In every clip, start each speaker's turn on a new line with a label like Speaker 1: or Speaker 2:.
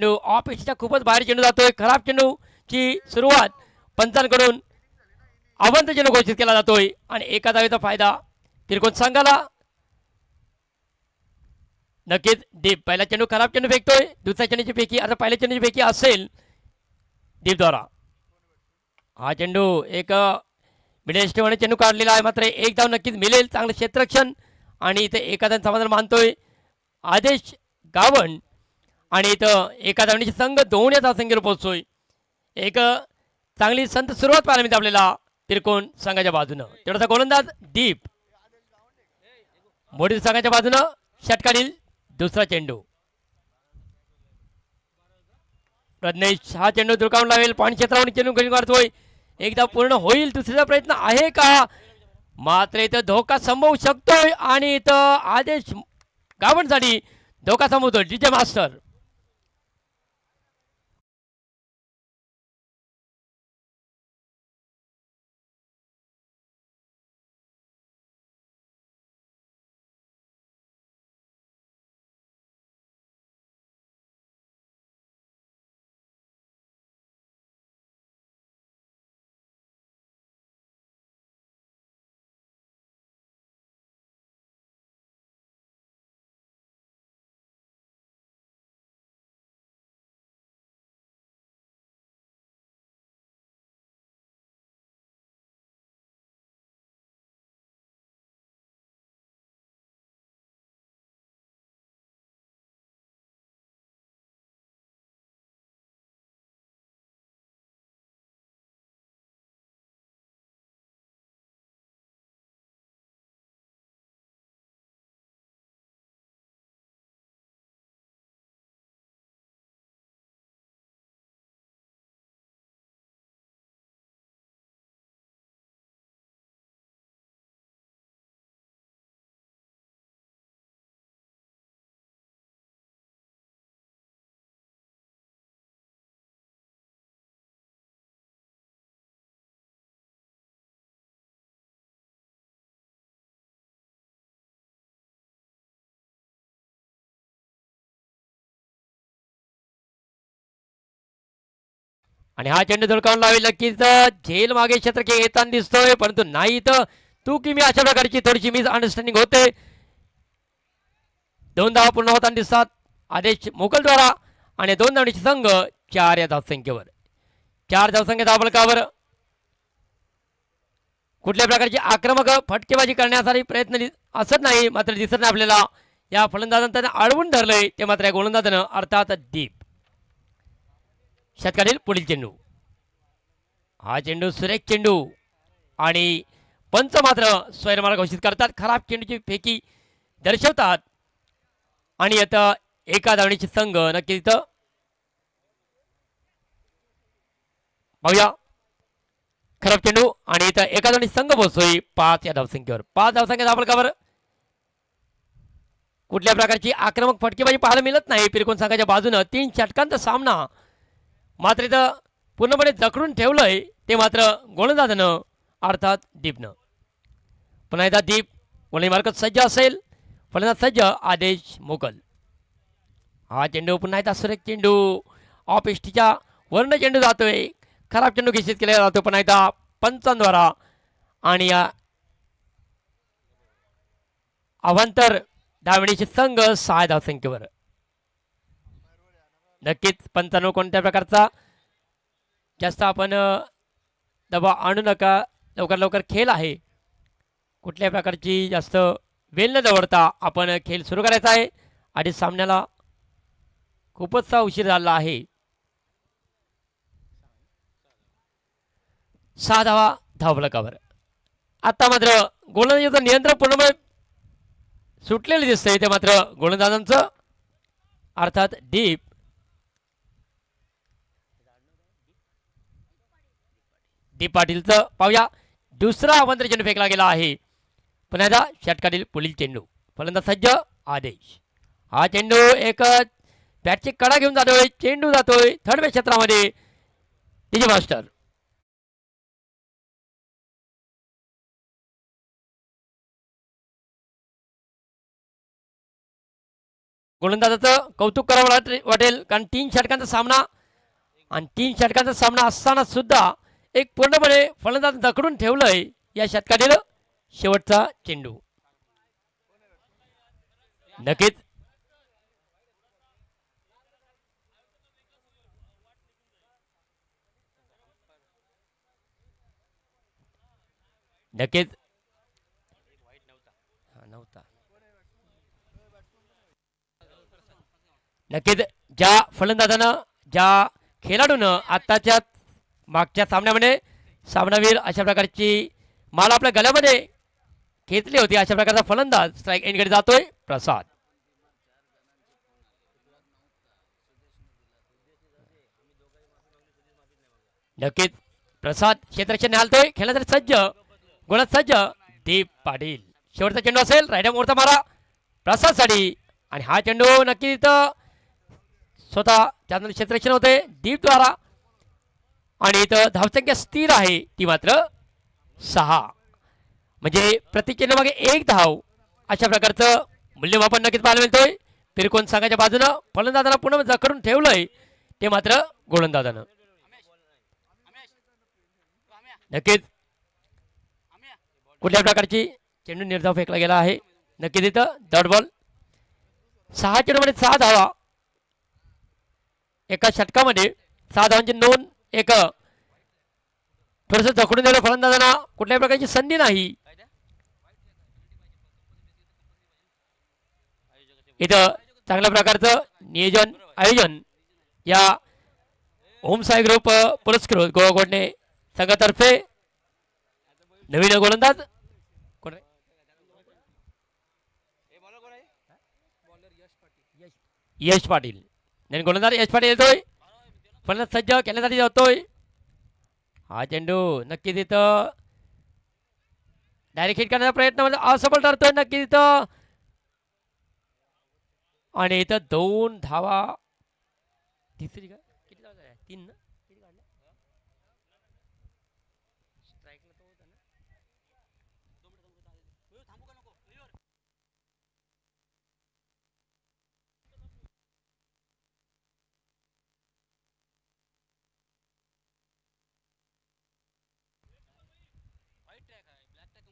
Speaker 1: चेंडू ऑफ खूपच बाहेर चेंडू जातोय खराब चेंडू ची सुरुवात पंचांकडून
Speaker 2: अवंत चेंडू घोषित केला जातोय आणि एका दावेचा फायदा किरकोण संघाला नक्कीच दीप पहिला चेंडू खराब चेंडू फेकतोय दुसऱ्या चेंडूची पैकी आता पहिल्या चेंडूची पैकी असेल दीपद्वारा हा चेंडू एक मिडेश ठेवणे चेंडू काढलेला आहे मात्र एक धाव नक्कीच मिळेल चांगलं क्षेत्रक्षण आणि इथे एखाद्या समाधान मानतोय आदेश गावण आणि इथं एका धावणीची संघ दोन याचा संख्येवर पोहोचतोय एक चांगली संत सुरुवात पाहायला मिळते आपल्याला त्रिकोण संघाच्या बाजूनं तेवढा गोलंदाज दीप मोठी संघाच्या बाजूनं षटकारील दुसरा चेंडू प्रज्ञेश हा चेंडू दुर्कावून लावेल पाणी क्षेत्रावर चेंडू घरी करतोय एकदा पूर्ण होईल दुसरीचा प्रयत्न आहे का मात्र इथं धोका संभवू शकतोय आणि
Speaker 1: इथं आदेश गावणसाठी धोका संभवतो डीजे मास्टर आणि हा चेंडू झुडकावून लावेल नक्कीच झेल मागे
Speaker 2: क्षेत्रके येताना दिसतोय परंतु नाही तर तू की मी अशा प्रकारची थोडीशी मिस अंडरस्टँडिंग होते दोन धावा पूर्ण होताना दिसतात आदेश मोकलद्वारा आणि दोन धावण्याची संघ चार या धावसंख्येवर चार धावसंख्या धावफलकावर कुठल्या प्रकारची आक्रमक फटकेबाजी करण्यासाठी प्रयत्न असत नाही मात्र दिसत नाही आपल्याला या फलंदाजांना अडवून धरलंय ते मात्र या गोलंदाजानं अर्थात दीप षटकातील पुढील चेंडू हा चेंडू सुरेख चेंडू आणि पंच मात्र स्वयंमाला घोषित करतात खराब चेंडूची फेकी दर्शवतात आणि आता एका धावणीचे संघ नक्की तिथं पाहूया खराब चेंडू आणि इथं एका धावणी संघ पोहोचतोय पाच या धावसंख्येवर पाच धावसंख्या बरं कुठल्या प्रकारची आक्रमक फटकेबाजी पाहायला मिळत नाही पिरकोण संघाच्या बाजूनं तीन षटकांचा सामना मात्र इथं पूर्णपणे जखडून ठेवलं आहे ते मात्र गोलंदाजनं अर्थात दीपनं पुन्हा एकदा दीप गोलंदाजी मार्गात सज्ज असेल फलंदाज सज्ज आदेश मोकल हा चेंडू पुन्हा एकदा सुरेख चेंडू ऑफ एसटीच्या वर्ण चेंडू जातोय खराब चेंडू घिषित केला जातो पुन्हा एकदा पंचांद्वारा आणि या अवांतर धावणीचे संघ सहा संख्येवर नक्कीच पंचाण्णव कोणत्या प्रकारचा जास्त आपण दबाव आणू नका लवकर लवकर खेळ आहे कुठल्या प्रकारची जास्त वेल न जवळता आपण खेळ सुरू करायचा आहे आणि सामन्याला खूपचसा उशीर झाला आहे सहा धावा धावलकावर आता मात्र गोलंदाजाचं नियंत्रण पूर्णपणे सुटलेलं दिसतंय इथे मात्र गोलंदाजांचं अर्थात डीप डी पाटीलचं पाहूया दुसरा आमंत्रण चेंडू फेकला गेला आहे पुण्याचा षटकातील पुढील चेंडू फलंदा सज्ज आदेश हा चेंडू एक बॅटची कडा घेऊन जातोय
Speaker 1: चेंडू जातोय थर्ड क्षेत्रामध्ये मास्टर गोलंदाजाचं कौतुक करावं वाटेल कारण तीन
Speaker 2: षटकांचा सामना आणि तीन षटकांचा सामना असताना सुद्धा एक पूर्णपणे फलंदाज दकडून ठेवलंय या शतकातील शेवटचा चेंडू नक्कीच नक्कीच नक्कीच ज्या फलंदाजानं ज्या खेळाडूनं आत्ताच्या मागच्या सामन्यामध्ये सामनावीर अशा प्रकारची माल आपल्या गल्यामध्ये खेचली होती अशा प्रकारचा फलंदाज स्ट्राईक एंडकडे जातोय प्रसाद नक्कीच प्रसाद क्षेत्रक्षण हलतोय खेळण्यासाठी सज्ज गोळात सज्ज दीप पाटील शेवटचा चेंडू असेल रायडा मोडता मारा प्रसादसाठी आणि हा चेंडू नक्कीच स्वतः त्यानंतर क्षेत्रक्षण होते दीप द्वारा आणि इथं धावसंख्या स्थिर आहे ती मात्र सहा म्हणजे चिन्ह मागे एक धाव अशा प्रकारचं मूल्यमापन नक्कीच पाहायला मिळतोय कोण सांगायच्या बाजूनं फलंदाजाला पुन्हा जकडून ठेवलंय ते मात्र गोलंदाजानं नक्कीच कुठल्या प्रकारची चेंडू निर्धाव फेकला गेला आहे नक्कीच इथं दडबॉल सहा चेंडू चेंडूमध्ये सहा धावा एका षटकामध्ये सहा धावांची नोंद एक थोडस जखडून दिलं फलंदाजांना कुठल्याही प्रकारची संधी नाही इथं चांगल्या प्रकारचं नियोजन आयोजन या साई ग्रुप पुरस्कृत गोवा गोडणे संघातर्फे नवीन गोलंदाज यश पाटील गोलंदाज यश पाटील येतोय फलंद सज्ज केल्यासाठी जातोय हा चेंडू नक्की तिथं डायरेक्ट हिट करण्याचा प्रयत्न म्हणजे असफल ठरतोय नक्की तिथं आणि इथं दोन धावा तिसरी का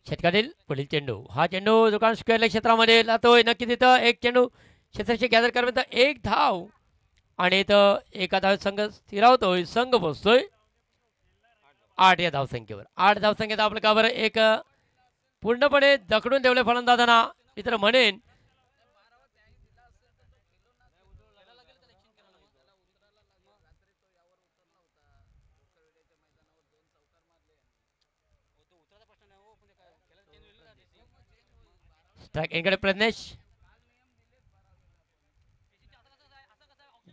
Speaker 2: षटकातील पुढील चेंडू हा चेंडू दुकान स्क्वेअरला क्षेत्रामध्ये जातोय नक्कीच तिथं एक चेंडू क्षेत्राशी गॅदर करण्यात एक धाव आणि इथं एका धाव संघ स्थिरावतोय संघ पोचतोय आठ या धावसंख्येवर आठ संख्येचा आपलं का बरं एक पूर्णपणे दखडून ठेवले फलंदाजांना मित्र म्हणेन इकडे प्रज्ञेश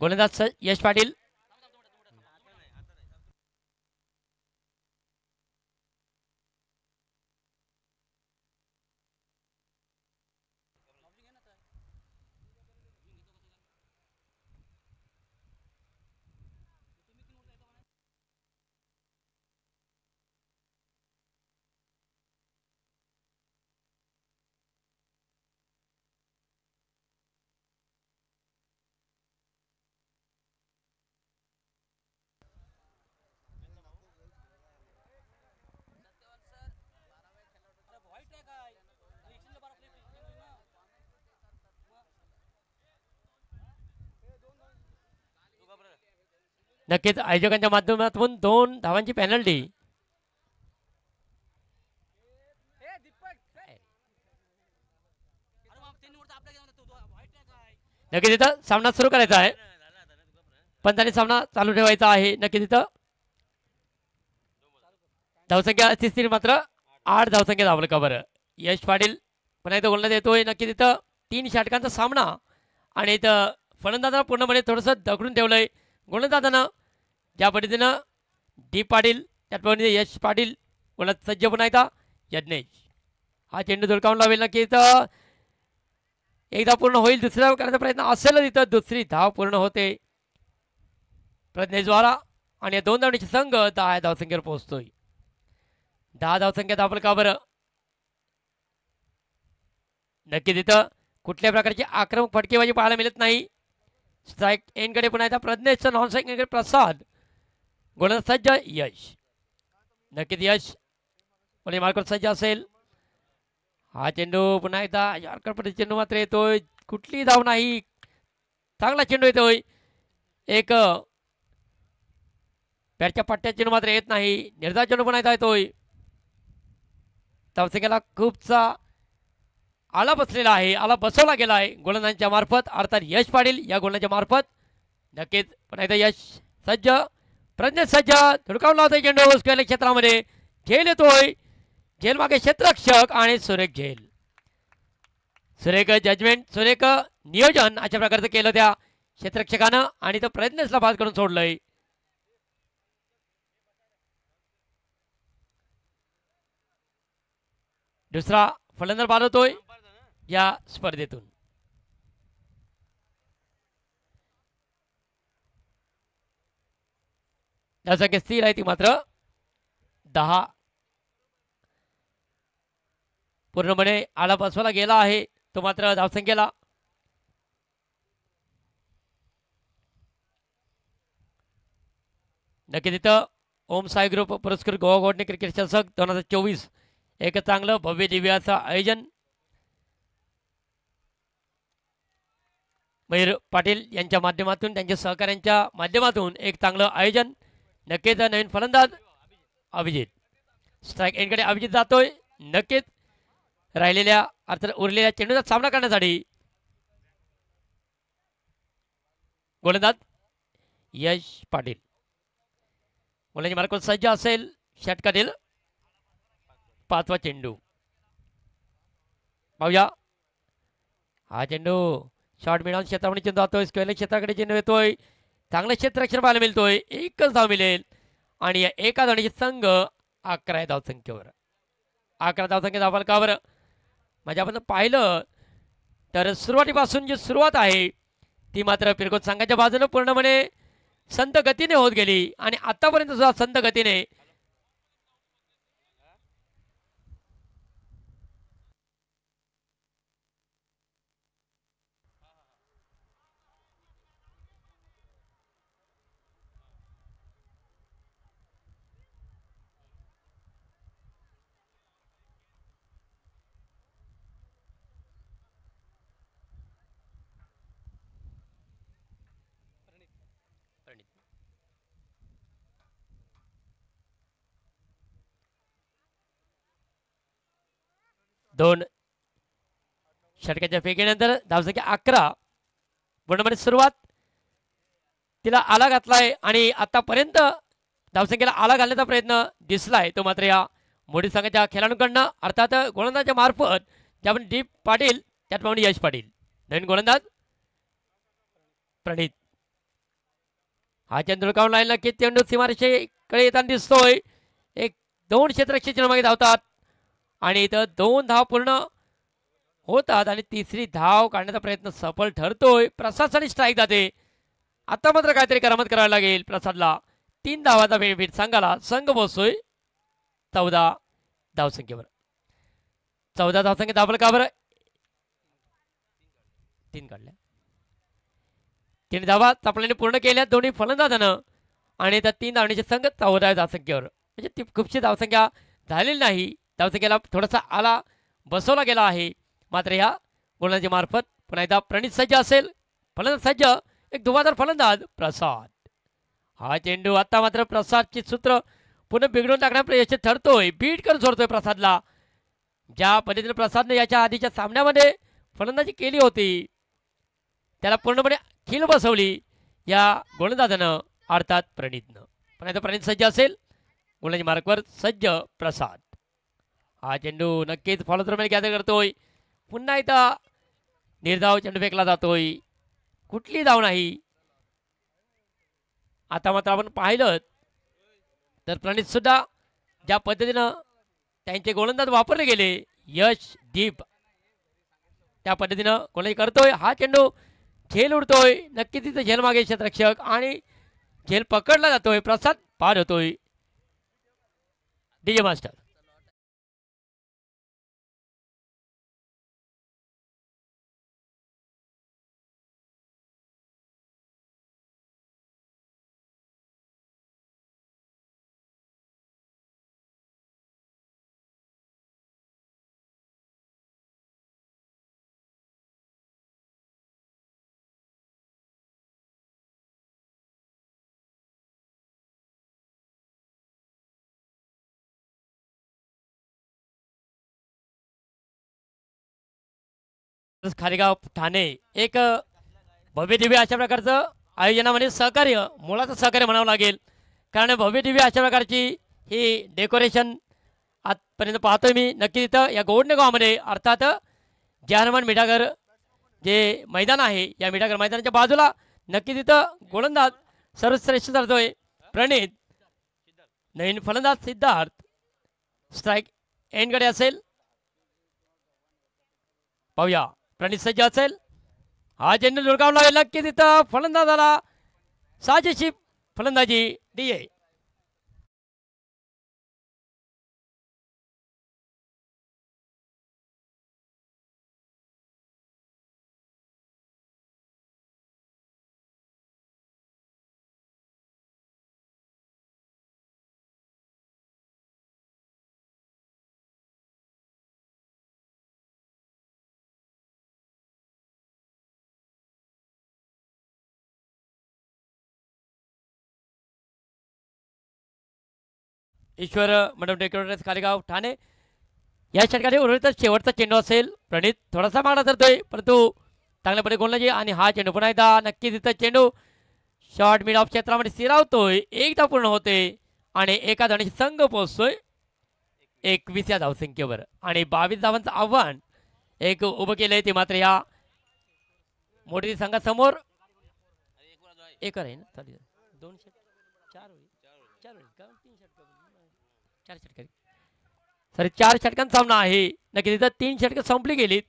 Speaker 2: गोलंदाज यश पाटील नक्कीच आयोजकांच्या माध्यमातून दोन धावांची पेनल्टी नक्की तिथं सामना सुरू करायचा आहे पण त्याने सामना चालू ठेवायचा आहे नक्की तिथं धावसंख्या असतील मात्र आठ धावसंख्या धावलं का बरं यश पाटील पण इथं बोलण्यात येतोय नक्की तिथं तीन षटकांचा सामना आणि इथं फलंदाजांना पूर्णपणे थोडंसं दगडून ठेवलंय गोलंदाजांना ज्या पद्धतीनं डी पाटील त्याचप्रमाणे यश पाटील कोणाला सज्ज बनायचा यज्ञेश हा चेंडू धुडकावून लावेल इथं एकदा पूर्ण होईल दुसऱ्या करायचा प्रयत्न असेल तिथं दुसरी धाव पूर्ण होते प्रज्ञेशद्वारा आणि या दोन धावण्याची संघ दहा धावसंख्येवर पोहोचतोय दहा धावसंख्या धावल का बरं नक्की तिथं कुठल्या प्रकारची आक्रमक फटकेबाजी पाहायला मिळत नाही स्ट्राईक एनकडे पुन्हा प्रज्ञेशचा नॉन स्ट्राईक प्रसाद गोलंदाज सज्ज यश नक्कीच यश मुली मार्कर सज्ज असेल हा चेंडू पुन्हा एकदा यारकडपट चेंडू मात्र येतोय कुठली धाव नाही चांगला चेंडू येतोय एक पॅटच्या पट्ट्या चेंडू मात्र येत नाही निर्धार चेंडू पुन्हा एकदा येतोय तावसेकेला खूपचा आला बसलेला आहे आला बसवला गेला आहे गोलंदाजांच्या मार्फत अर्थात यश पाडील या गोलंदाजांच्या मार्फत नक्कीच पुन्हा एकदा यश सज्ज प्रज्ञा सज्जा धुडकावून लावतोय चेंडू क्षेत्रामध्ये झेल येतोय झेल मागे क्षेत्रक्षक आणि सुरेख झेल सुरेख जजमेंट सुरेख नियोजन अशा प्रकारचं केलं त्या क्षेत्रक्षकानं आणि तो प्रयत्नसला बाद करून सोडलंय दुसरा फलंदर बाद या स्पर्धेतून धावसंख्या स्थिर आहे ती मात्र दहा पूर्णपणे आलापासवाला गेला आहे तो मात्र धावसंख्येला नक्की तिथं ओम साई ग्रुप पुरस्कृत गोवा गोडणे क्रिकेट चषक दोन हजार चोवीस एक चांगलं भव्य दिव्याचं आयोजन मयूर पाटील यांच्या माध्यमातून त्यांच्या सहकाऱ्यांच्या माध्यमातून एक चांगलं आयोजन नक्कीच नवीन फलंदाज अभिजित स्ट्राईक एनकडे अभिजित जातोय नक्कीच राहिलेल्या अर्थात उरलेल्या चेंडूचा सामना करण्यासाठी गोलंदाज यश पाटील गोलंदाजी मार्क सज्ज असेल षटकातील पाचवा चेंडू पाहूया हा चेंडू शॉर्ट मिळाला क्षेत्रामध्ये चेंडू जातोय स्क्वेअर क्षेत्राकडे चेंडू येतोय चांगलं क्षेत्रक्षर पाहायला मिळतोय एकच धाव मिळेल आणि या एका धावण्याची संघ अकरा धाव संख्येवर अकरा धाव संख्या बर म्हणजे आपण पाहिलं तर सुरुवातीपासून जी सुरुवात आहे ती मात्र पिरकोत संघाच्या बाजूनं पूर्णपणे संत गतीने होत गेली आणि आतापर्यंत सुद्धा संत गतीने दोन षटकाच्या फेकीनंतर धावसंख्या अकरा बोंडमध्ये सुरुवात तिला आला घातलाय आणि आतापर्यंत धावसंख्येला आला घालण्याचा प्रयत्न दिसलाय तो मात्र या मोठी संघाच्या खेळाडूंकडनं अर्थात गोलंदाजाच्या मार्फत आपण डीप पाटील त्याचप्रमाणे यश पाटील नवीन गोलंदाज प्रणित हा चेंडू काढून लाईन नक्कीच चेंडू सीमारेषेकडे येताना दिसतोय एक दोन क्षेत्र मागे धावतात आणि इथं दोन धाव पूर्ण होतात आणि तिसरी धाव काढण्याचा प्रयत्न सफल ठरतोय प्रसादसाठी स्ट्राईक जाते आता मात्र काहीतरी करामत करावी लागेल प्रसादला तीन धावाचा बेनिफिट संघाला संघ बोसोय चौदा धावसंख्येवर चौदा धावसंख्या दाबल का बरं तीन काढल्या तीन धावा चपल्याने पूर्ण केल्या दोन्ही फलंदाजानं आणि त्या तीन धावण्याचे संघ चौदा धावसंख्येवर म्हणजे ती खूपशी धावसंख्या झालेली नाही त्यावर गेला थोडासा आला बसवला गेला आहे मात्र या गोलंदाजी मार्फत पुन्हा एकदा प्रणित सज्ज असेल फलंदाज सज्ज एक दुबादार फलंदाज प्रसाद हा चेंडू आता मात्र प्रसादची सूत्र पुन्हा बिघडून टाकण्यात प्रयत्न ठरतोय बीट करून सोडतोय प्रसादला ज्या पद्धतीने प्रसादने याच्या आधीच्या सामन्यामध्ये फलंदाजी केली होती त्याला पूर्णपणे खिल बसवली या गोलंदाजानं अर्थात प्रणितनं पण आता प्रणित सज्ज असेल गोलंदाजी मार्गवर सज्ज प्रसाद हा चेंडू नक्कीच फॉलोथ्रमेने गॅदर करतोय पुन्हा इथं निर्धाव चेंडू फेकला जातोय कुठली धाव नाही आता मात्र आपण पाहिलं तर प्रणित सुद्धा ज्या पद्धतीनं त्यांचे गोलंदाज वापरले गेले यश दीप त्या पद्धतीनं कोणी करतोय हा चेंडू झेल उडतोय नक्की तिथं झेल मागे क्षेत्ररक्षक आणि
Speaker 1: झेल पकडला जातोय प्रसाद पार होतोय डीजे मास्टर तसंच खारेगाव ठाणे एक भव्य दिव्य अशा प्रकारचं आयोजनामध्ये सहकार्य
Speaker 2: मुळाचं सहकार्य म्हणावं लागेल कारण भव्य दिव्य अशा प्रकारची ही डेकोरेशन आजपर्यंत पाहतोय मी नक्की तिथं या गौडने गावामध्ये अर्थात जहानमान मिठागर जे मैदान आहे या मिठागर मैदानाच्या बाजूला नक्की तिथं गोलंदाज सर्वश्रेष्ठ ठरतोय प्रणित नवीन फलंदाज सिद्धार्थ स्ट्राईक एंडकडे असेल पाहूया प्रणित सज्ज असेल हा चेंडू झुडकावला नक्की तिथं फलंदाजाला साजेशी
Speaker 1: फलंदाजी D Ishwar madam decorators Kalegaon
Speaker 2: Thane या षटकाने उर्वरित शेवटचा चेंडू असेल प्रणित थोडासा मारा धरतोय परंतु चांगल्यापणे गोलंदाजी आणि हा चेंडू पुन्हा एकदा नक्की चेंडू शॉर्ट मिड ऑफ क्षेत्रामध्ये स्थिरावतोय एकदा पूर्ण होते आणि एका धावण्याची संघ पोहोचतोय एकवीस या धावसंख्येवर आणि बावीस धावांचं आव्हान एक उभं केलंय ते मात्र या मोठी संघासमोर एक आहे दोनशे चार सॉरी चार षटकांचा सामना आहे नक्की तिथं तीन षटक संपली गेलीत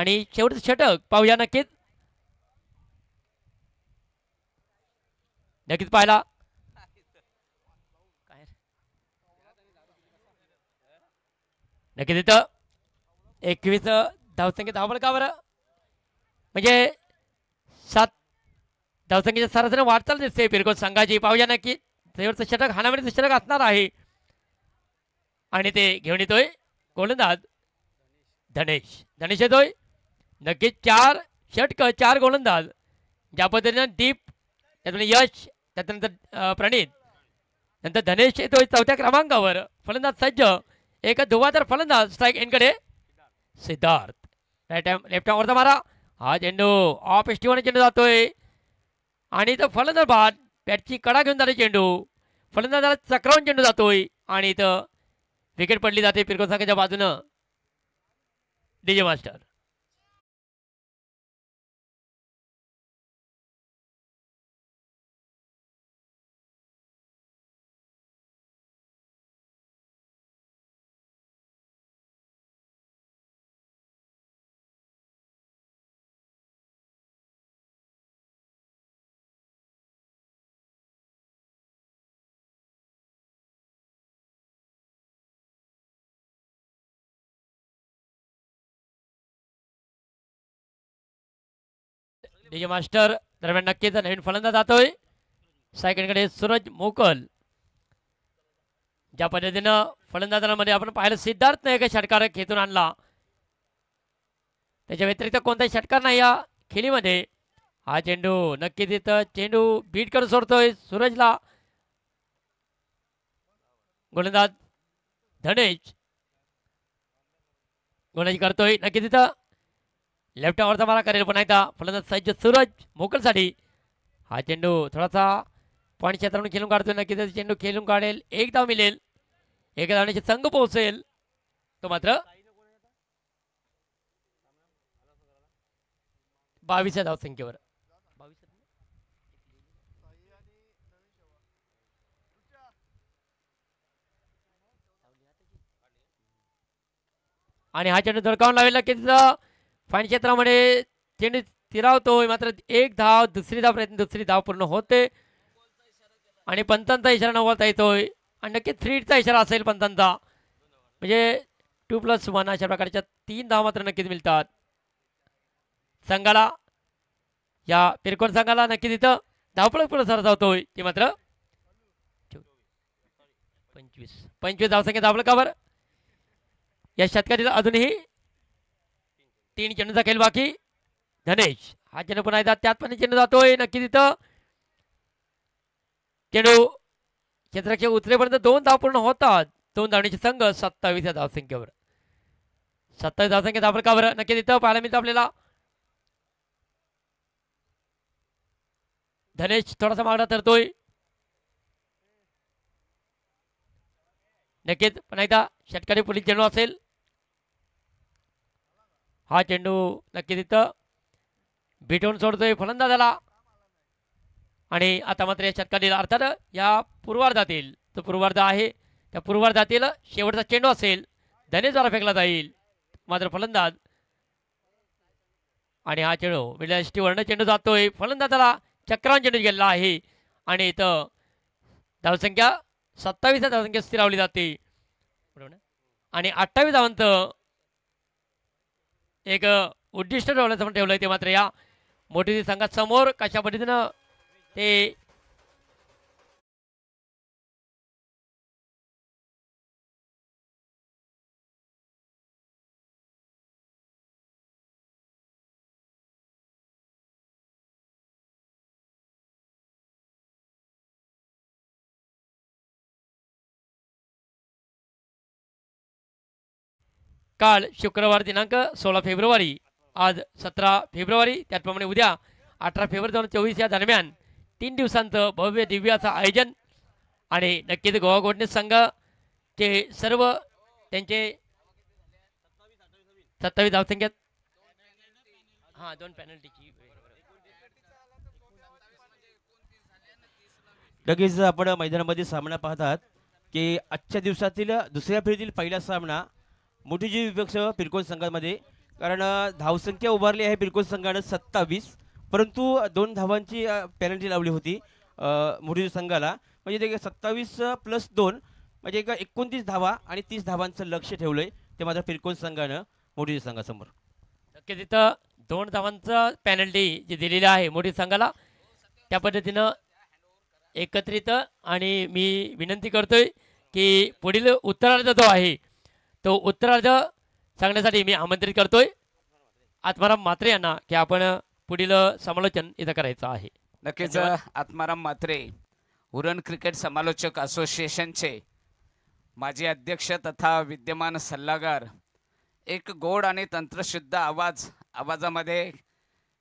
Speaker 2: आणि शेवटचं षटक पाहूया नक्कीच नक्कीच पाहिला नक्की तिथं एकवीस धावसंख्या धावबळ का बरं म्हणजे सात धावसंख्येच्या सरासरी वाटचाल दिसते पिरकोल संघाची पाहूया नक्की शेवटचं षटक हाणामारीचं षटक असणार आहे आणि ते घेऊन येतोय गोलंदाज धनेश धनेश येतोय नक्कीच चार षटक चार गोलंदाज ज्या पद्धतीनं दीप त्यातून यश त्यानंतर प्रणित नंतर धनेश येतोय चौथ्या क्रमांकावर फलंदाज सज्ज एक तर फलंदाज स्ट्राईक एंडकडे सिद्धार्थ राईट लेफ्ट वरचा मारा हा चेंडू ऑफ एस्टिवाने चेंडू जातोय आणि इथं फलंदाज बाद बॅटची कडा घेऊन जातो चेंडू फलंदाजाला चक्रावून चेंडू जातोय आणि इथं विकेट
Speaker 1: पडली जाते पिरकोसांच्या बाजूनं डीजे मास्टर डीजे मास्टर दरम्यान नक्कीच नवीन फलंदा जातोय
Speaker 2: कडे सूरज मोकल ज्या पद्धतीनं फलंदाजांमध्ये आपण पाहिलं सिद्धार्थ नाही षटकार खेचून आणला त्याच्या व्यतिरिक्त कोणताही षटकार नाही या खेळीमध्ये हा चेंडू नक्की तिथं चेंडू बीट करून सोडतोय सूरजला गोलंदाज धनेश गोलंदाजी करतोय नक्की तिथं लेफ्ट ओव्हरचा मारा करेल पण एकदा फलंदाज साईज सूरज मोकलसाठी हा चेंडू थोडासा पॉइंट क्षेत्रातून खेळून काढतोय नक्कीच चेंडू खेळून काढेल एकदा मिळेल एक धावण्याचे संघ पोहोचेल तो मात्र बावीसच्या धाव संख्येवर आणि हा चेंडू धडकावून लावेल नक्कीच फाईन क्षेत्रामध्ये चेंडू तिरावतोय मात्र एक धाव दुसरी धाव प्रयत्न दुसरी धाव पूर्ण होते आणि पंतांचा इशारा नवलता येतोय आणि नक्की थ्रीचा इशारा असेल पंतांचा म्हणजे टू प्लस वन अशा प्रकारच्या तीन धाव मात्र नक्कीच मिळतात संघाला या पिरकोण संघाला नक्की तिथं धावपळ पुरस्कार जातोय ती मात्र पंचवीस पंचवीस धावसंख्या धावलं या शतकातील अजूनही तीन चेंडू दाखेल बाकी धनेश हा चेंडू पण आहे त्यात पण चेंडू जातोय नक्की तिथं चेंडू क्षेत्रक्षे उतरेपर्यंत दोन धाव पूर्ण होतात दोन धावण्याचे संघ सत्तावीस या धावसंख्येवर सत्तावीस धावसंख्या आपण का बरं नक्की तिथं पाहायला मिळतं आपल्याला धनेश थोडासा मागडा ठरतोय नक्कीच पण एकदा षटकारी पुढील चेंडू असेल हा चेंडू नक्की तिथं भेटवून सोडतोय फलंदाजाला आणि आता मात्र या शतकातील अर्थात या पूर्वार्धातील तो पूर्वार्ध आहे त्या पूर्वार्धातील शेवटचा चेंडू असेल धनेद्वारा फेकला जाईल मात्र फलंदाज आणि हा चेंडू वर्ण चेंडू जातोय फलंदाजाला चक्रावर चेंडू गेलेला आहे आणि इथं धावसंख्या सत्तावीस धावसंख्या स्थिरावली जाते आणि अठ्ठावीस धावांत एक उद्दिष्ट ठेवल्याचं ठेवलं
Speaker 1: आहे ते मात्र या मोठी संघात समोर कशा पद्धतीनं ते काल शुक्रवार दिनांक सोळा फेब्रुवारी आज सतरा
Speaker 2: फेब्रुवारी त्याचप्रमाणे उद्या अठरा फेब्रुवारी दोन चोवीस या दरम्यान तीन दिवसांचं भव्य दिव्याचं आयोजन आणि नक्कीच गोवा संघ संघाचे सर्व त्यांचे सत्तावीस धावसंख्यात हां दोन पॅनल्टीची
Speaker 3: लगेच आपण मैदानामध्ये सामना पाहतात की आजच्या दिवसातील दुसऱ्या फेरीतील पहिला सामना मोठी जी विपक्ष पिरकोळ संघामध्ये कारण धावसंख्या उभारली आहे पिरकोल संघानं सत्तावीस परंतु दोन धावांची पेनल्टी लावली होती मोठी संघाला म्हणजे ते सत्तावीस प्लस दोन म्हणजे एक एकोणतीस धावा आणि तीस धावांचं लक्ष ठेवलंय ते मात्र पिरकोल संघानं मोठी संघासमोर नक्की तिथं दोन
Speaker 2: धावांचं पॅनल्टी जे दिलेलं आहे मोठी संघाला त्या पद्धतीनं एकत्रित आणि मी विनंती करतोय की पुढील उत्तरार्ध जो आहे तो उत्तरार्ध सांगण्यासाठी मी आमंत्रित करतोय आत्माराम म्हात्रे यांना
Speaker 4: की आपण पुढील समालोचन इथं करायचं आहे नक्कीच आत्माराम मात्रे उरण क्रिकेट समालोचक असोसिएशनचे माजी अध्यक्ष तथा विद्यमान सल्लागार एक गोड आणि तंत्रशुद्ध आवाज आवाजामध्ये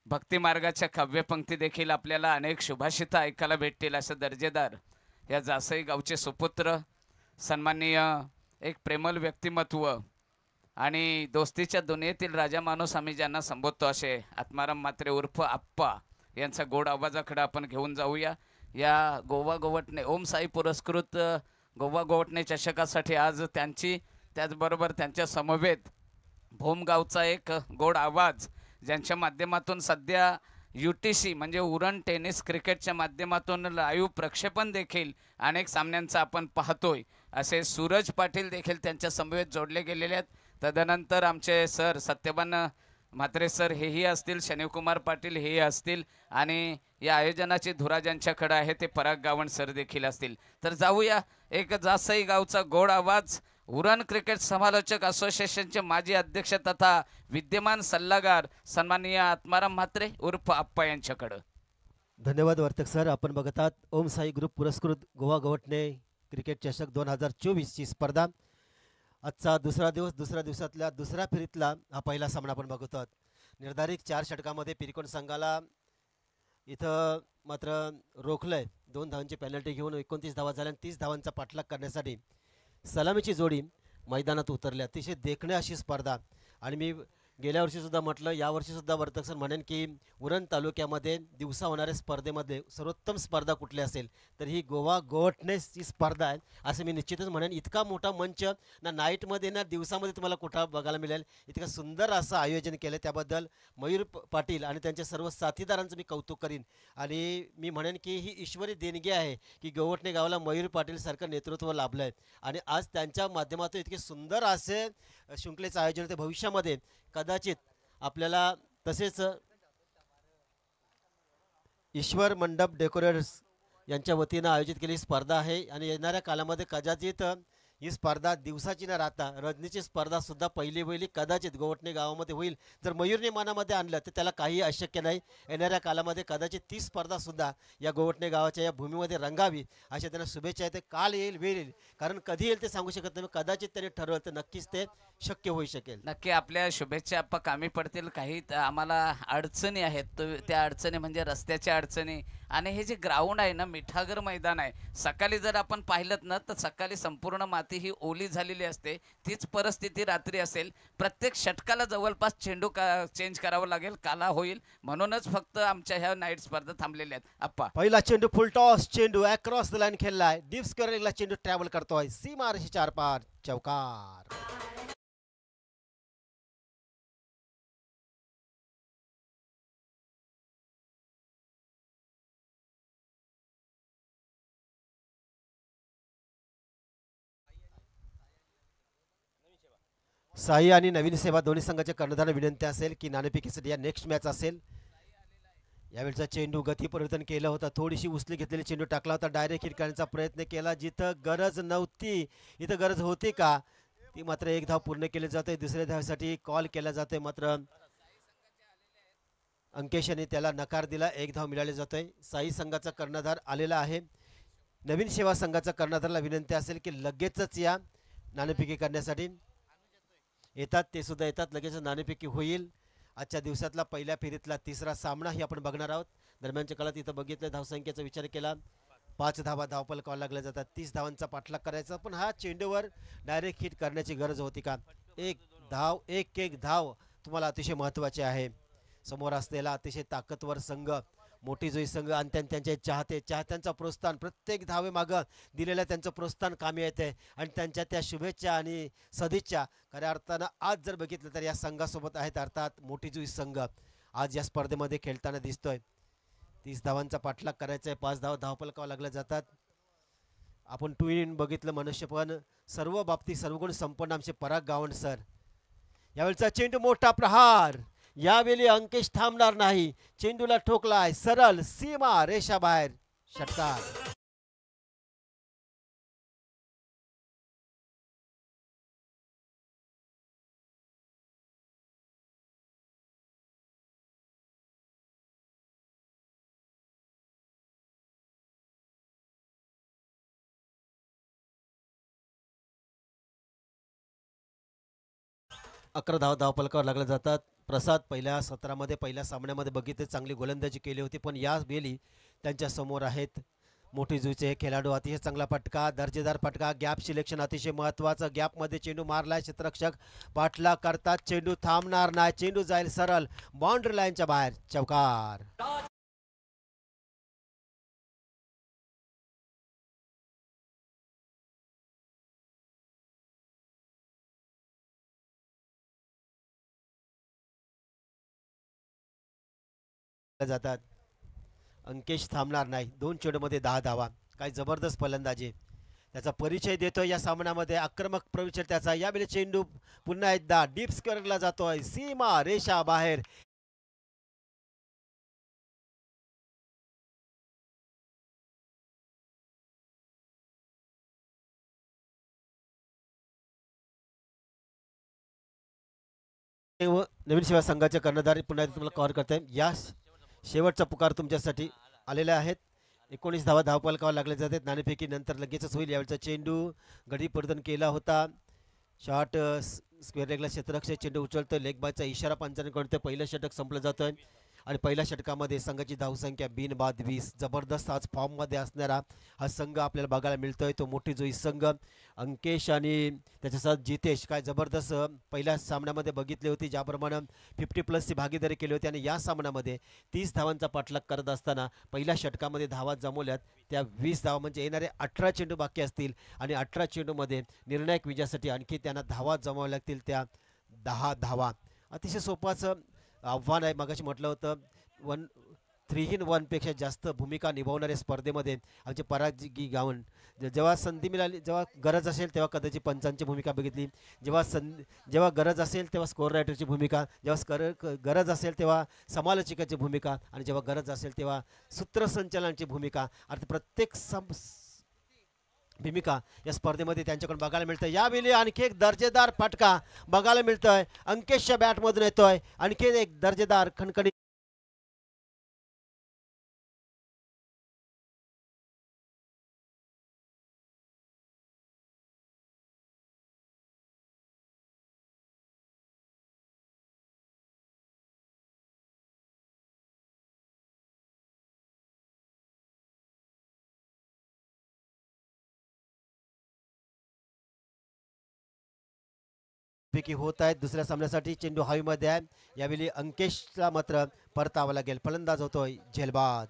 Speaker 4: भक्तिमार्गाच्या काव्यपंक्ती देखील आपल्याला अनेक शुभाशित ऐकायला भेटतील असं दर्जेदार या जासई गावचे सुपुत्र सन्माननीय एक प्रेमल व्यक्तिमत्व आणि दोस्तीच्या दुनियेतील राजा माणूस आम्ही ज्यांना संबोधतो असे आत्माराम मात्रे उर्फ आप्पा यांचा गोड आवाजाकडे आपण घेऊन जाऊया या गोवा गोवटणे ओम साई पुरस्कृत गोवा गोवटणे चषकासाठी आज त्यांची त्याचबरोबर त्यांच्या समवेत भोमगावचा एक गोड आवाज ज्यांच्या माध्यमातून सध्या यू टी सी म्हणजे उरण टेनिस क्रिकेटच्या माध्यमातून लाईव्ह प्रक्षेपण देखील अनेक सामन्यांचा आपण पाहतोय असे सूरज पाटील देखील त्यांच्या समवेत जोडले गेलेले आहेत तदनंतर आमचे सर सत्यबान म्हात्रे सर हेही असतील शनिवकुमार पाटील हेही असतील आणि या आयोजनाची धुरा ज्यांच्याकडे आहे ते पराग गावण सर देखील असतील तर जाऊया एक जासई गावचा गोड आवाज उरण क्रिकेट समालोचक असोसिएशनचे माजी अध्यक्ष तथा विद्यमान सल्लागार सन्माननीय आत्माराम म्हात्रे उर्फ आप्पा यांच्याकडं
Speaker 3: धन्यवाद वर्तक सर आपण बघतात ओम साई ग्रुप पुरस्कृत गोवा गवटणे क्रिकेट चषक दोन हजार चोवीसची स्पर्धा आजचा दुसरा दिवस दुसऱ्या दिवसातल्या दुसऱ्या फेरीतला हा पहिला सामना आपण बघत आहोत निर्धारित चार षटकामध्ये पिरकोण संघाला इथं मात्र रोखलंय दोन धावांची पेनल्टी घेऊन एकोणतीस धावा झाल्या आणि तीस धावांचा पाठलाग करण्यासाठी सलामीची जोडी मैदानात उतरली अतिशय देखणे अशी स्पर्धा आणि मी गेल्या वर्षीसुद्धा म्हटलं यावर्षीसुद्धा वर्तकसन म्हणेन की उरण तालुक्यामध्ये दिवसा होणाऱ्या स्पर्धेमध्ये सर्वोत्तम स्पर्धा कुठली असेल तर ही गोवा गोवटनेस ही स्पर्धा आहे असं मी निश्चितच म्हणेन इतका मोठा मंच ना नाईटमध्ये ना दिवसामध्ये तुम्हाला कुठं बघायला मिळेल इतकं सुंदर असं आयोजन केलं त्याबद्दल मयूर पाटील आणि त्यांच्या सर्व साथीदारांचं मी कौतुक करीन आणि मी म्हणेन की ही ईश्वरी देणगी आहे की गोवटणे गावाला मयूर पाटील सारखं नेतृत्व लाभलं आहे आणि आज त्यांच्या माध्यमातून इतके सुंदर असे शृंखलेचं आयोजन होते भविष्यामध्ये कदाचित आपल्याला तसेच ईश्वर मंडप डेकोरेटर्स यांच्या वतीनं आयोजित केलेली स्पर्धा आहे आणि येणाऱ्या कालामध्ये कदाचित ही स्पर्धा दिवसाची न राहता रजनीची स्पर्धा सुद्धा पहिली पहिली कदाचित गोवटणे गावामध्ये होईल जर मयूरने मनामध्ये आणलं तर त्याला काही अशक्य नाही येणाऱ्या काळामध्ये कदाचित ती स्पर्धा सुद्धा या गोवटणे गावाच्या या भूमीमध्ये रंगावी अशा त्यांना शुभेच्छा आहे ते काल येईल वेळ येईल कारण कधी येईल ते सांगू शकत नाही कदाचित त्यांनी ठरवलं तर नक्कीच ते शक्य होऊ शकेल
Speaker 4: नक्की आपल्या शुभेच्छा आपण कामी पडतील काही आम्हाला अडचणी आहेत त्या अडचणी म्हणजे रस्त्याच्या अडचणी आणि हे जे ग्राउंड आहे ना मिठागर मैदान आहे सकाळी जर आपण पाहिलं ना तर सकाळी संपूर्ण माती ही ओली झालेली असते तीच परिस्थिती रात्री असेल प्रत्येक षटकाला जवळपास चेंडू का चेंज करावा लागेल काला होईल म्हणूनच फक्त आमच्या ह्या नाईट स्पर्धा थांबलेल्या आहेत अप्पा
Speaker 3: पहिला चेंडू फुल टॉस चेंडू अक्रॉस द लाईन खेळलाय डीप स्क्वेअरला चेंडू ट्रॅव्हल करतोय सीमा चार पार चौकार साई आणि नवीन सेवा दोन्ही संघाच्या कर्णधार विनंती असेल की नाणेपिकेसाठी या नेक्स्ट मॅच असेल यावेळचा चेंडू गती परिवर्तन केलं होतं थोडीशी उचली घेतलेली चेंडू टाकला होता डायरेक्ट हिट करण्याचा प्रयत्न केला जिथं गरज नव्हती इथं गरज होती का ती मात्र एक धाव पूर्ण केली जाते दुसऱ्या धावासाठी कॉल केला जातोय मात्र अंकेश यांनी त्याला नकार दिला एक धाव मिळाले जातोय साई संघाचा कर्णधार आलेला आहे नवीन सेवा संघाचा कर्णधारला विनंती असेल की लगेचच या नाणेपिके करण्यासाठी येतात ते सुद्धा येतात लगेच नाणेपैकी होईल आजच्या दिवसातला पहिल्या फेरीतला तिसरा सामनाही आपण बघणार आहोत दरम्यानच्या काळात इथं बघितलं धावसंख्येचा विचार केला पाच धावा धावपल कॉल लागल्या जातात तीस धावांचा पाठलाग करायचा पण हा चेंडूवर डायरेक्ट हिट करण्याची गरज होती का एक धाव एक एक धाव तुम्हाला अतिशय महत्वाचे आहे समोर असलेला अतिशय ताकदवर संघ मोठी जोई संघ आणि त्यांचे चाहते चाहत्यांचा प्रोत्साहन प्रत्येक धावे धावेमागं दिलेलं त्यांचं प्रोत्साहन कामी येते आणि त्यांच्या त्या शुभेच्छा आणि सदिच्छा खऱ्या अर्थानं आज जर बघितलं तर या संघासोबत आहेत अर्थात मोठी जुई संघ आज या स्पर्धेमध्ये खेळताना दिसतोय तीस धावांचा पाठलाग करायचा आहे पाच धाव धावपलकावा लागल्या जातात आपण टू बघितलं मनुष्य पण सर्व बाबतीत सर्वगुण संपन्न आमचे पराग गावण सर यावेळचा चेंडू मोठा प्रहार यावेळी अंकेश थांबणार नाही चेंडूला ठोकलाय सरळ सीमा रेषा बाहेर षटकार अकरा धाव धावपलकावर लागले जातात प्रसाद पहिल्या सत्रामध्ये पहिल्या सामन्यामध्ये बघितले चांगली गोलंदाजी केली होती पण या बेली त्यांच्या समोर आहेत मोठी जुचे खेळाडू अतिशय चांगला फटका दर्जेदार फटका गॅप सिलेक्शन अतिशय महत्वाचं गॅपमध्ये चेंडू मारलाय क्षेत्ररक्षक पाठला करतात चेंडू थांबणार नाही चेंडू जाईल सरळ बाउंड्री लाईनच्या बाहेर चौकार जातात अंकेश थांबणार नाही दोन चेडूमध्ये दहा धावा काय जबरदस्त फलंदाजी त्याचा परिचय देतोय या सामन्यामध्ये आक्रमक प्रविचार त्याचा यावेळी चेंडू पुन्हा एकदा डीप स्क्वेअरला जातोय सीमा रेषा बाहेर नवीन सेवा संघाचे कर्णधारी पुन्हा तुम्हाला कॉल करते या शेवटचा पुकार तुमच्यासाठी आलेला आहेत एकोणीस धावा धावपालकावर लागले जाते आहेत नाणेफेकी नंतर लगेचच होईल यावेळचा चेंडू गडी प्रदन केला होता शॉट स्क्वेअर लेगला क्षेत्रक्ष चेंडू उचलतो लेगबाचा इशारा पंचांकडून ते पहिलं षटक संपलं जातं आणि पहिल्या षटकामध्ये संघाची धावसंख्या बिनबाद वीस जबरदस्त आज फॉर्ममध्ये असणारा हा संघ आपल्याला बघायला मिळतो तो मोठी जोई संघ अंकेश आणि त्याच्यासह जितेश काय जबरदस्त पहिल्या सामन्यामध्ये बघितले होते ज्याप्रमाणे फिफ्टी प्लसची भागीदारी केली होती आणि या सामन्यामध्ये तीस धावांचा पाठलाग करत असताना पहिल्या षटकामध्ये धावा जमवल्यात त्या वीस धावा म्हणजे येणारे अठरा चेंडू बाकी असतील आणि अठरा चेंडूमध्ये निर्णायक विजयासाठी आणखी त्यांना धावा जमाव्या लागतील त्या दहा धावा अतिशय सोपाचं आव्हान आहे मगाशी म्हटलं होतं वन थ्री इन वनपेक्षा जास्त भूमिका निभावणाऱ्या स्पर्धेमध्ये आमचे पराजगी गावन जेव्हा संधी मिळाली जेव्हा गरज असेल तेव्हा कदाचित पंचांची भूमिका बघितली जेव्हा सं जेव्हा गरज असेल तेव्हा स्कोर रायटरची भूमिका जेव्हा गरज असेल तेव्हा समालोचकाची भूमिका आणि जेव्हा गरज असेल तेव्हा सूत्रसंचालनाची भूमिका अर्थ प्रत्येक सम भूमिका या स्पर्धेमध्ये त्यांच्याकडून बघायला मिळतं यावेळी आणखी एक दर्जेदार फटका बघायला मिळतोय अंकेशच्या बॅटमधून येतोय आणखी एक दर्जेदार खणखणी पैकी होत आहेत दुसऱ्या सामन्यासाठी चेंडू हवीमध्ये आहे यावेळी अंकेशला मात्र परतावा लागेल फलंदाज होतोय झेलबाद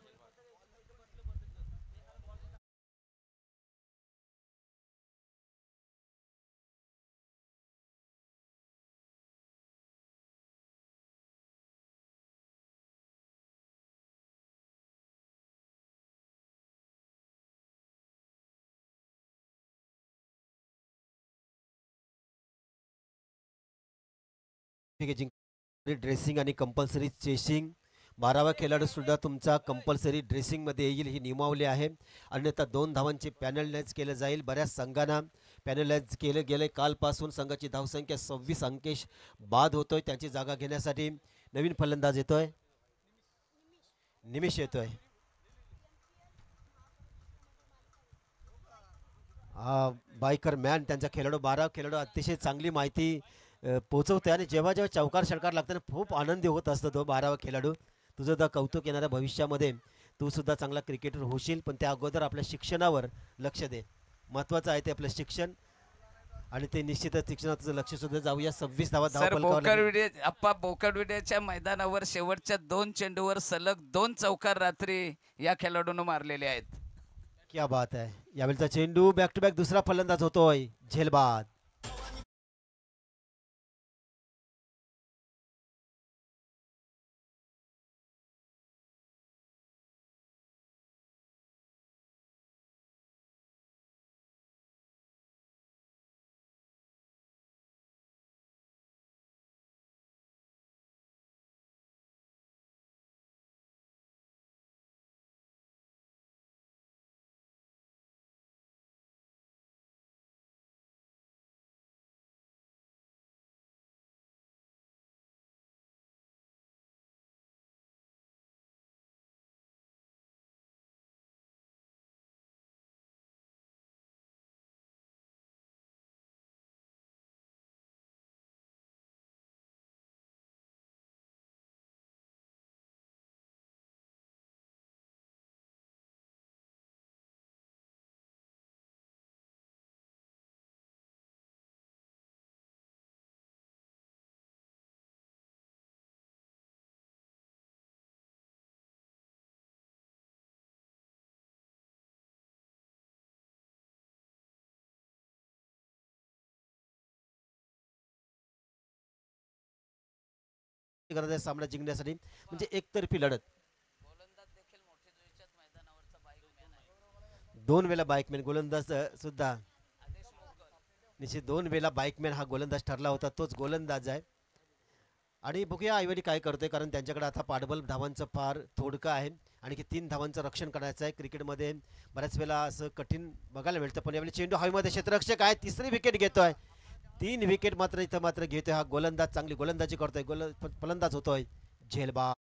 Speaker 3: जिंकली ड्रेसिंग आणि कंपल्सरी चेसिंग बारावा खेळाडूसुद्धा तुमचा कंपल्सरी ड्रेसिंगमध्ये येईल ही नियमावली आहे अन्यथा दोन धावांचे पॅनलाइज केलं जाईल बऱ्याच संघांना पॅनलाइज केलं गेलं कालपासून संघाची धावसंख्या सव्वीस अंकेश बाद होतोय त्यांची जागा घेण्यासाठी नवीन फलंदाज येतोय निमिष येतोय आहे बायकर मॅन त्यांचा खेळाडू बारा खेळाडू अतिशय चांगली माहिती पोचवते आणि जेव्हा जेव्हा चौकार षडकार लागताना खूप आनंदी होत असतो तो बारावा खेळाडू तुझंसुद्धा कौतुक येणाऱ्या भविष्यामध्ये तू सुद्धा चांगला क्रिकेटर होशील पण त्या अगोदर आपल्या शिक्षणावर लक्ष दे महत्वाचं आहे ते आपलं शिक्षण आणि ते निश्चितच शिक्षणाचं लक्ष सुद्धा जाऊया सव्वीस धावा
Speaker 4: अप्पा बोकडविड्याच्या मैदानावर शेवटच्या दोन चेंडूवर सलग दोन चौकार रात्री या खेळाडूंना मारलेले आहेत
Speaker 3: क्या बात आहे यावेळीचा चेंडू बॅक टू बॅक दुसरा फलंदाज होतोय झेलबाद गरज सामना जिंकण्यासाठी म्हणजे एकतर्फी लढत दोन वेळा बाईकमॅन गोलंदाज सुद्धा निश्चित दोन वेळा बाईकमॅन हा गोलंदाज ठरला होता तोच गोलंदाज आहे आणि बघूया आईवडी काय करतोय कारण त्यांच्याकडे आता पाठबल धावांचं फार थोडकं आहे आणखी तीन धावांचं रक्षण करायचं आहे क्रिकेटमध्ये बऱ्याच वेळा असं कठीण बघायला मिळतं पण यावेळी चेंडू हवीमध्ये क्षेत्ररक्षक आहे तिसरी विकेट घेतोय तीन विकेट मात्र इथं मात्र घेतोय हा गोलंदाज चांगली गोलंदाजी करतोय गोल फलंदाज होतोय झेलबा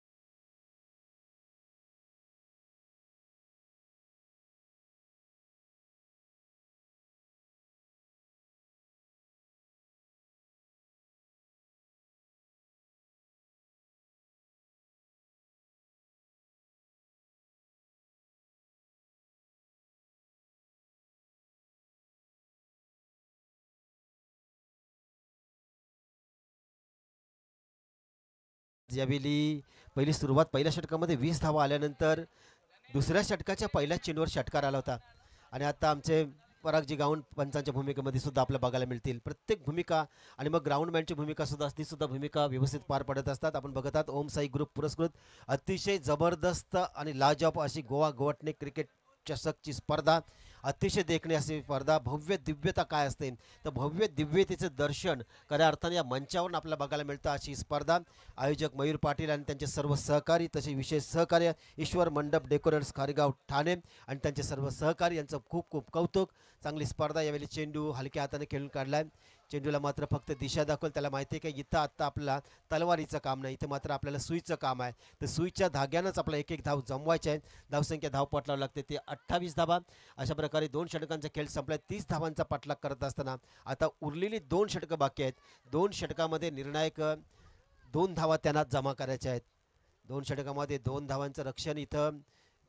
Speaker 3: ज्यावेळी पहिली सुरुवात पहिल्या षटकामध्ये वीस धावा आल्यानंतर दुसऱ्या षटकाच्या पहिल्याच चेंडूवर षटकार आला होता आणि आता आमचे परागजी गाऊन पंचांच्या भूमिकेमध्ये सुद्धा आपल्याला बघायला मिळतील प्रत्येक भूमिका आणि मग ग्राउंडमॅनची भूमिका सुद्धा ती सुद्धा भूमिका व्यवस्थित पार पडत असतात आपण बघत आहात ओम साई ग्रुप पुरस्कृत अतिशय जबरदस्त आणि लाजॉप अशी गोवा गोवटणे क्रिकेट चषकची स्पर्धा अतिशय देखणे असे स्पर्धा भव्य दिव्यता काय असते तर भव्य दिव्यतेचं दर्शन खऱ्या अर्थाने या मंचावरून आपल्याला बघायला मिळतं अशी स्पर्धा आयोजक मयूर पाटील आणि त्यांचे सर्व सहकारी तसे विशेष सहकार्य ईश्वर मंडप डेकोरेट्स खारगाव ठाणे आणि त्यांचे सर्व सहकारी यांचं खूप खूप कौतुक चांगली स्पर्धा यावेळी चेंडू हलक्या हाताने खेळून काढला आहे चेंडूला मात्र फक्त दिशा दाखवल त्याला माहिती आहे की इथं आत्ता आपला तलवारीचं काम नाही इथं मात्र आपल्याला सुईचं काम आहे तर सुईच्या धाग्यानंच आपला एक एक धाव जमवायचा आहे धावसंख्या धाव पटलावं लागते ते अठ्ठावीस धावा अशा प्रकारे दोन षटकांचा खेळ संपला तीस धावांचा पाठलाग करत असताना आता उरलेली दोन षटकं बाकी आहेत दोन षटकामध्ये निर्णायक दोन धावा त्यांना जमा करायच्या आहेत दोन षटकामध्ये दोन धावांचं रक्षण इथं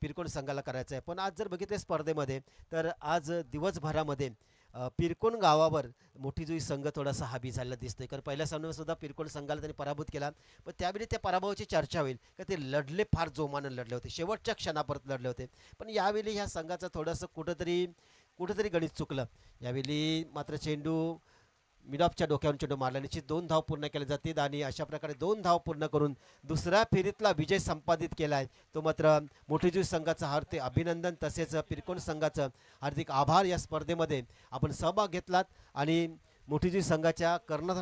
Speaker 3: पिरकोण संघाला करायचं आहे पण आज जर बघितले स्पर्धेमध्ये तर आज दिवसभरामध्ये पिरकोण गावावर मोठी जुई संघ थोडासा हाबी झालेला दिसतोय कारण पहिल्या सामन्यावर सुद्धा पिरकोण संघाला त्यांनी पराभूत केला पण त्यावेळी त्या पराभवाची चर्चा होईल का ते लढले फार जोमानं लढले होते शेवटच्या क्षणापर्यंत लढले होते पण यावेळी ह्या संघाचं थोडंसं कुठंतरी कुठंतरी गणित चुकलं यावेळी मात्र चेंडू मिडॉपच्या डोक्यावर चेंडू मारला निश्चित दोन धाव पूर्ण केले जातील आणि अशा प्रकारे दोन धाव पूर्ण करून दुसऱ्या फेरीतला विजय संपादित केला आहे तो मात्र मोठेजू संघाचं हार्दिक अभिनंदन तसेच पिरकोण संघाचं हार्दिक आभार या स्पर्धेमध्ये आपण सहभाग घेतलात आणि मोठेजू संघाच्या कर्णधार